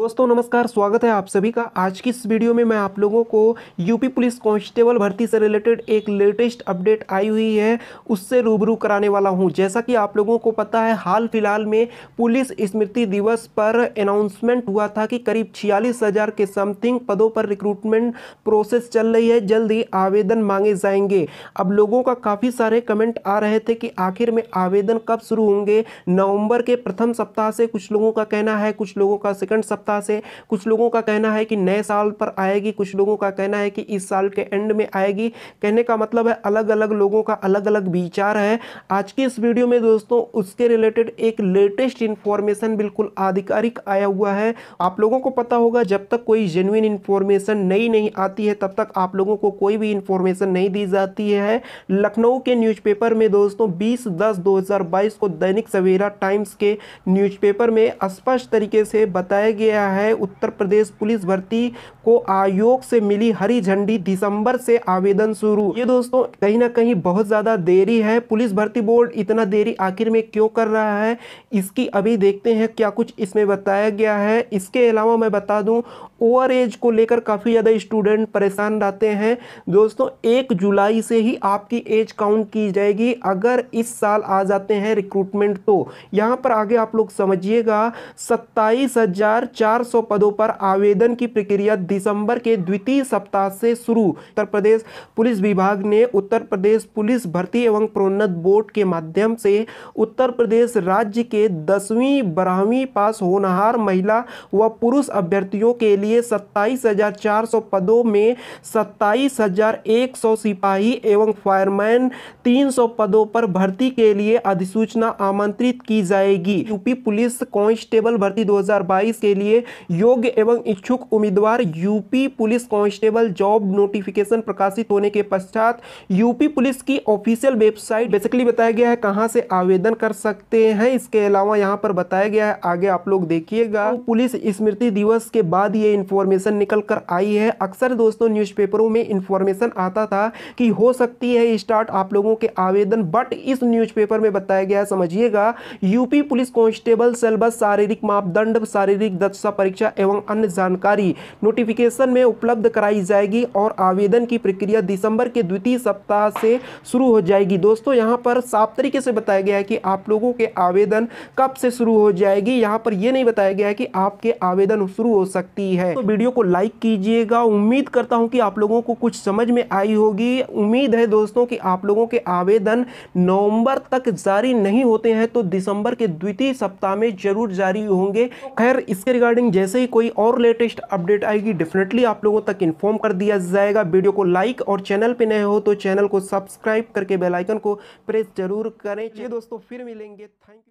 दोस्तों नमस्कार स्वागत है आप सभी का आज की इस वीडियो में मैं आप लोगों को यूपी पुलिस कांस्टेबल भर्ती से रिलेटेड एक लेटेस्ट अपडेट आई हुई है उससे रूबरू कराने वाला हूं जैसा कि आप लोगों को पता है हाल फिलहाल में पुलिस स्मृति दिवस पर अनाउंसमेंट हुआ था कि करीब छियालीस हज़ार के समथिंग पदों पर रिक्रूटमेंट प्रोसेस चल रही है जल्द ही आवेदन मांगे जाएंगे अब लोगों का काफ़ी सारे कमेंट आ रहे थे कि आखिर में आवेदन कब शुरू होंगे नवम्बर के प्रथम सप्ताह से कुछ लोगों का कहना है कुछ लोगों का सेकेंड सप्ताह सप्ताह से कुछ लोगों का कहना है कि नए साल पर आएगी कुछ लोगों का कहना है कि इस साल के एंड में आएगी कहने का मतलब है अलग अलग लोगों का अलग अलग विचार है आज की इस वीडियो में दोस्तों उसके रिलेटेड एक लेटेस्ट इन्फॉर्मेशन बिल्कुल आधिकारिक आया हुआ है आप लोगों को पता होगा जब तक कोई जेन्यन इन्फॉर्मेशन नई नहीं आती है तब तक आप लोगों को कोई भी इन्फॉर्मेशन नहीं दी जाती है लखनऊ के न्यूज़पेपर में दोस्तों 20 दस 2022 को दैनिक सवेरा टाइम्स के न्यूज़पेपर में स्पष्ट तरीके से बताया गया गया है उत्तर प्रदेश पुलिस भर्ती को आयोग से मिली हरी झंडी दिसंबर से आवेदन शुरू ये दोस्तों कहीं ना कहीं बहुत ज़्यादा देरी है पुलिस भर्ती बोर्ड इतना देरी आखिर में क्यों कर रहा है इसकी अभी देखते हैं क्या कुछ इसमें बताया गया है इसके अलावा मैं बता दूं ओवर एज को लेकर काफ़ी ज़्यादा स्टूडेंट परेशान रहते हैं दोस्तों एक जुलाई से ही आपकी एज काउंट की जाएगी अगर इस साल आ जाते हैं रिक्रूटमेंट तो यहाँ पर आगे आप लोग समझिएगा सत्ताईस हजार चार सौ पदों पर आवेदन की प्रक्रिया दिसंबर के द्वितीय सप्ताह से शुरू उत्तर प्रदेश पुलिस विभाग ने उत्तर प्रदेश पुलिस भर्ती एवं प्रोन्नत बोर्ड के माध्यम से उत्तर प्रदेश राज्य के दसवीं बारहवीं पास होनहार महिला व पुरुष अभ्यर्थियों के लिए लिए सत्ताईस हजार चार सौ पदों में सत्ताईस हजार एक सौ सिपाही एवं फायरमैन तीन सौ पदों पर भर्ती के लिए अधिसूचना आमंत्रित की जाएगी यूपी पुलिस कांस्टेबल भर्ती 2022 के लिए योग्य एवं इच्छुक उम्मीदवार UP police constable job notification प्रकाशित होने के पश्चात यूपी पुलिस की ऑफिशियल वेबसाइट बेसिकली बताया गया है कहाँ से आवेदन कर सकते हैं इसके अलावा यहाँ पर बताया गया है आगे आप लोग देखिएगा तो पुलिस स्मृति दिवस के बाद ये इन्फॉर्मेशन निकल कर आई है अक्सर दोस्तों न्यूज़पेपरों में इन्फॉर्मेशन आता था कि हो सकती है स्टार्ट आप लोगों के आवेदन बट इस न्यूज़पेपर में बताया गया समझिएगा यूपी पुलिस कांस्टेबल सिलेबस शारीरिक मापदंड शारीरिक दक्षता परीक्षा एवं अन्य जानकारी नोटिफिकेशन में उपलब्ध कराई जाएगी और आवेदन की प्रक्रिया दिसंबर के द्वितीय सप्ताह से शुरू हो जाएगी दोस्तों यहाँ पर साफ तरीके से बताया गया है कि आप लोगों के आवेदन कब से शुरू हो जाएगी यहाँ पर यह नहीं बताया गया है कि आपके आवेदन शुरू हो सकती है है तो वीडियो को लाइक कीजिएगा उम्मीद करता हूँ कि आप लोगों को कुछ समझ में आई होगी उम्मीद है दोस्तों कि आप लोगों के आवेदन नवंबर तक जारी नहीं होते हैं तो दिसंबर के द्वितीय सप्ताह में जरूर जारी होंगे खैर इसके रिगार्डिंग जैसे ही कोई और लेटेस्ट अपडेट आएगी डेफिनेटली आप लोगों तक इन्फॉर्म कर दिया जाएगा वीडियो को लाइक और चैनल पर नए हो तो चैनल को सब्सक्राइब करके बेलाइकन को प्रेस जरूर करें चलिए दोस्तों फिर मिलेंगे थैंक यू